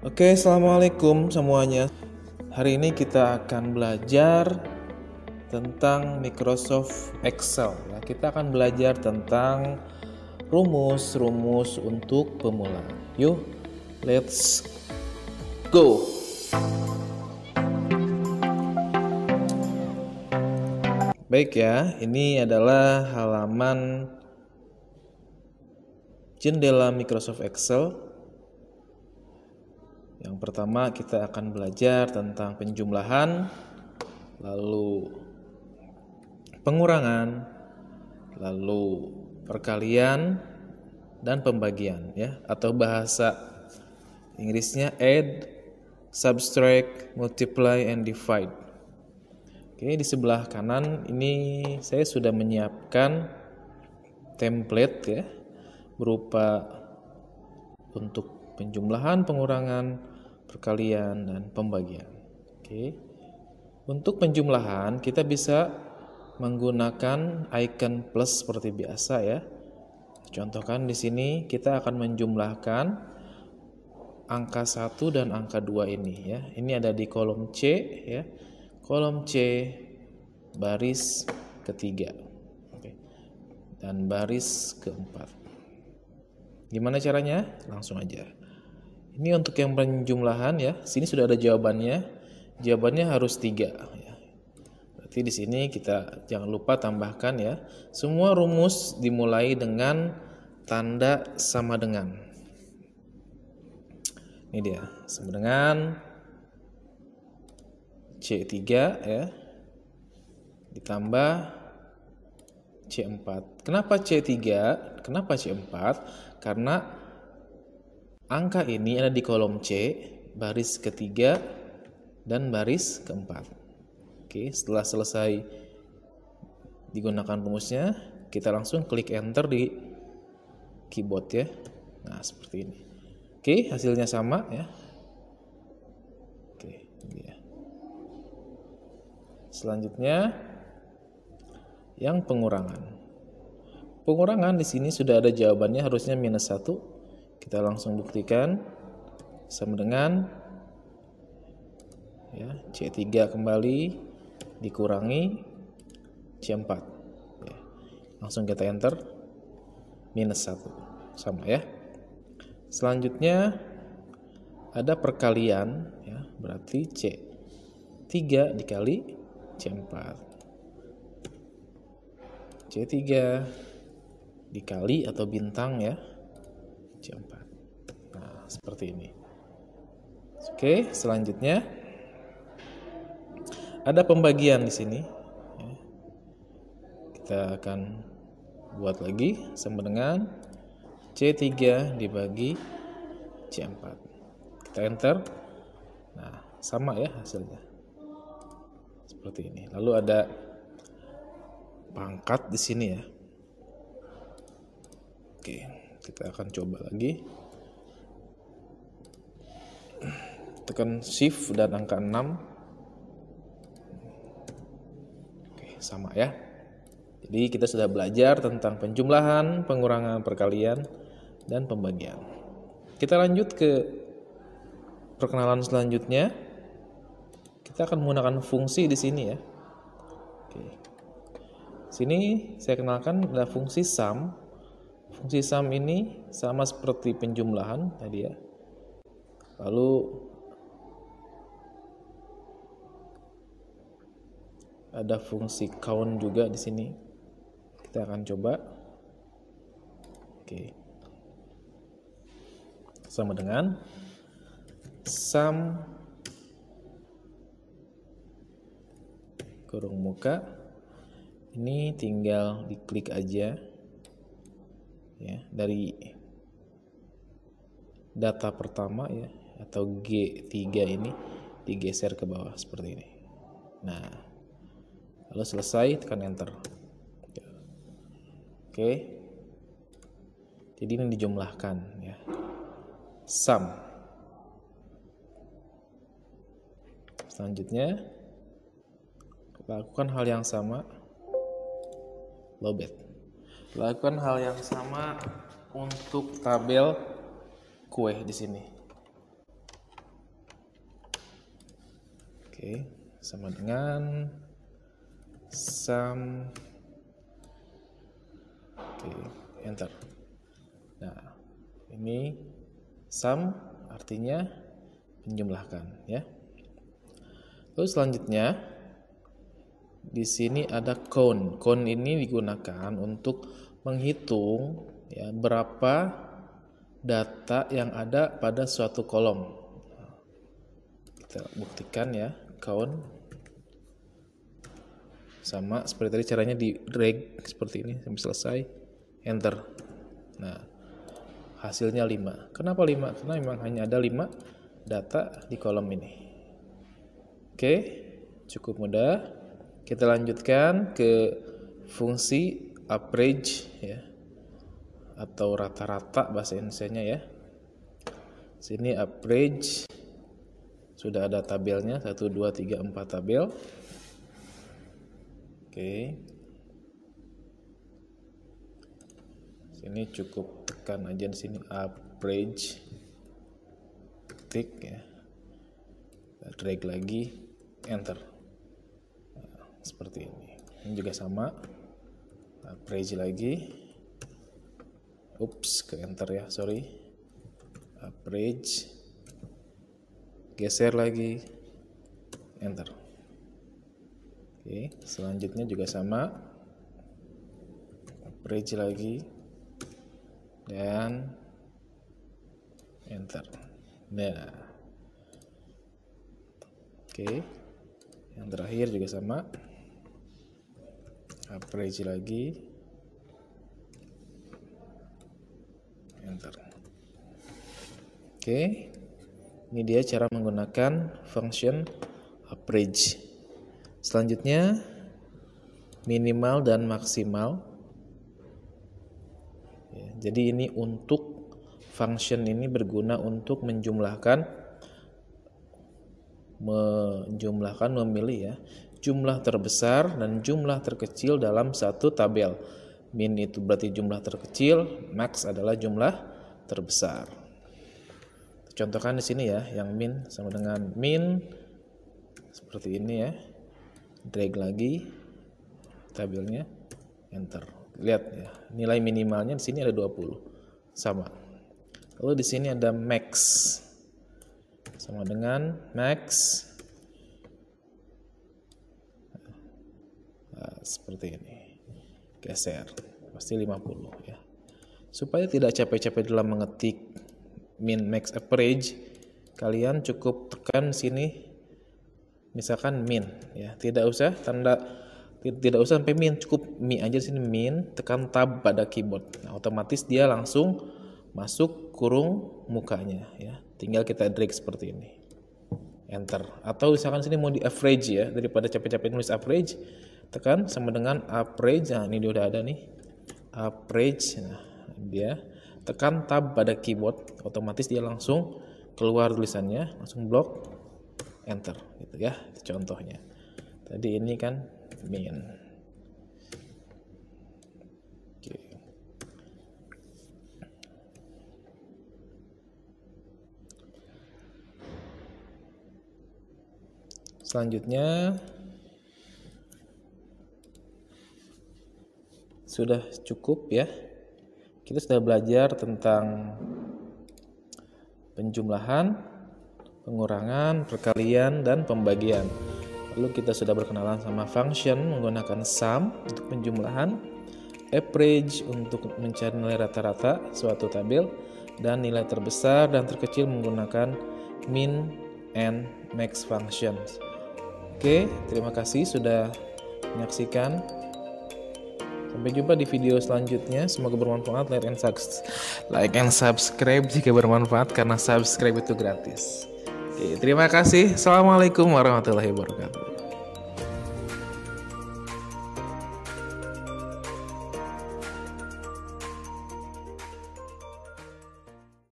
Oke, assalamualaikum semuanya. Hari ini kita akan belajar tentang Microsoft Excel. Nah, kita akan belajar tentang rumus-rumus untuk pemula. Yuk, let's go! Baik ya, ini adalah halaman jendela Microsoft Excel yang pertama kita akan belajar tentang penjumlahan, lalu pengurangan, lalu perkalian dan pembagian ya atau bahasa Inggrisnya add, subtract, multiply and divide. Oke, di sebelah kanan ini saya sudah menyiapkan template ya berupa untuk penjumlahan, pengurangan, perkalian, dan pembagian. Oke. Untuk penjumlahan kita bisa menggunakan icon plus seperti biasa ya. Contohkan di sini kita akan menjumlahkan angka 1 dan angka 2 ini ya. Ini ada di kolom C ya. Kolom C baris ketiga. Oke. Dan baris keempat. Gimana caranya? Langsung aja. Ini untuk yang penjumlahan ya. Sini sudah ada jawabannya. Jawabannya harus tiga. Ya. Berarti di sini kita jangan lupa tambahkan ya. Semua rumus dimulai dengan tanda sama dengan. Ini dia sama dengan C3 ya ditambah C4. Kenapa C3? Kenapa C4? Karena Angka ini ada di kolom C, baris ketiga dan baris keempat. Oke, setelah selesai digunakan rumusnya, kita langsung klik enter di keyboard ya. Nah, seperti ini. Oke, hasilnya sama ya. Oke, ini ya. Selanjutnya yang pengurangan. Pengurangan di sini sudah ada jawabannya harusnya minus 1 kita langsung buktikan sama dengan ya, C3 kembali dikurangi C4. Ya. Langsung kita enter minus 1. Sama ya. Selanjutnya ada perkalian ya, berarti C3 dikali C4. C3 dikali atau bintang ya C4 nah seperti ini oke selanjutnya ada pembagian di sini ya. kita akan buat lagi sama dengan C3 dibagi C4 kita enter nah sama ya hasilnya seperti ini lalu ada pangkat di sini ya oke kita akan coba lagi tekan shift dan angka 6 Oke, sama ya jadi kita sudah belajar tentang penjumlahan pengurangan perkalian dan pembagian kita lanjut ke perkenalan selanjutnya kita akan menggunakan fungsi di sini ya Oke. sini saya kenalkan ada fungsi sum Fungsi sum ini sama seperti penjumlahan tadi ya. Lalu ada fungsi count juga di sini. Kita akan coba. Oke. Sama dengan sum kurung muka ini tinggal diklik aja ya dari data pertama ya atau G3 ini digeser ke bawah seperti ini. Nah, lalu selesai tekan enter. Oke. Jadi ini dijumlahkan ya. Sum. Selanjutnya lakukan hal yang sama. Lobet. Lakukan hal yang sama untuk tabel kue di sini. Oke, sama dengan sum Oke, enter. Nah, ini sum artinya menjumlahkan ya. Lalu selanjutnya di sini ada cone. Cone ini digunakan untuk menghitung ya, berapa data yang ada pada suatu kolom. Kita buktikan ya, cone sama seperti tadi caranya di drag seperti ini sampai selesai enter nah hasilnya 5 kenapa 5 karena memang hanya ada 5 data di kolom ini oke cukup mudah kita lanjutkan ke fungsi average ya atau rata-rata bahasa indonesia ya. Sini average sudah ada tabelnya 1 2 3 4 tabel. Oke. Sini cukup tekan aja di sini average ketik ya. Drag lagi enter seperti ini ini juga sama crazy nah, lagi ups ke enter ya sorry average nah, geser lagi enter oke selanjutnya juga sama average nah, lagi dan enter nah oke yang terakhir juga sama Average lagi enter oke ini dia cara menggunakan function Average. selanjutnya minimal dan maksimal ya, jadi ini untuk function ini berguna untuk menjumlahkan menjumlahkan memilih ya jumlah terbesar dan jumlah terkecil dalam satu tabel. Min itu berarti jumlah terkecil, max adalah jumlah terbesar. Contohkan di sini ya, yang min sama dengan min seperti ini ya. Drag lagi tabelnya, enter. Lihat ya, nilai minimalnya di sini ada 20. Sama. Lalu di sini ada max sama dengan max seperti ini geser pasti 50 ya supaya tidak capek-capek dalam mengetik min max average kalian cukup tekan sini misalkan min ya tidak usah tanda tidak usah sampai min cukup mi aja sini min tekan tab pada keyboard nah, otomatis dia langsung masuk kurung mukanya ya tinggal kita drag seperti ini enter atau misalkan sini mau di average ya daripada capek-capek nulis average tekan sama dengan average nah ini dia udah ada nih average nah dia tekan tab pada keyboard otomatis dia langsung keluar tulisannya langsung blok enter gitu ya contohnya tadi ini kan min selanjutnya sudah cukup ya. Kita sudah belajar tentang penjumlahan, pengurangan, perkalian, dan pembagian. Lalu kita sudah berkenalan sama function menggunakan sum untuk penjumlahan, average untuk mencari nilai rata-rata suatu tabel, dan nilai terbesar dan terkecil menggunakan min and max functions. Oke, terima kasih sudah menyaksikan Sampai jumpa di video selanjutnya. Semoga bermanfaat. Like and, subs like and subscribe jika bermanfaat karena subscribe itu gratis. Oke, terima kasih. Assalamualaikum warahmatullahi wabarakatuh.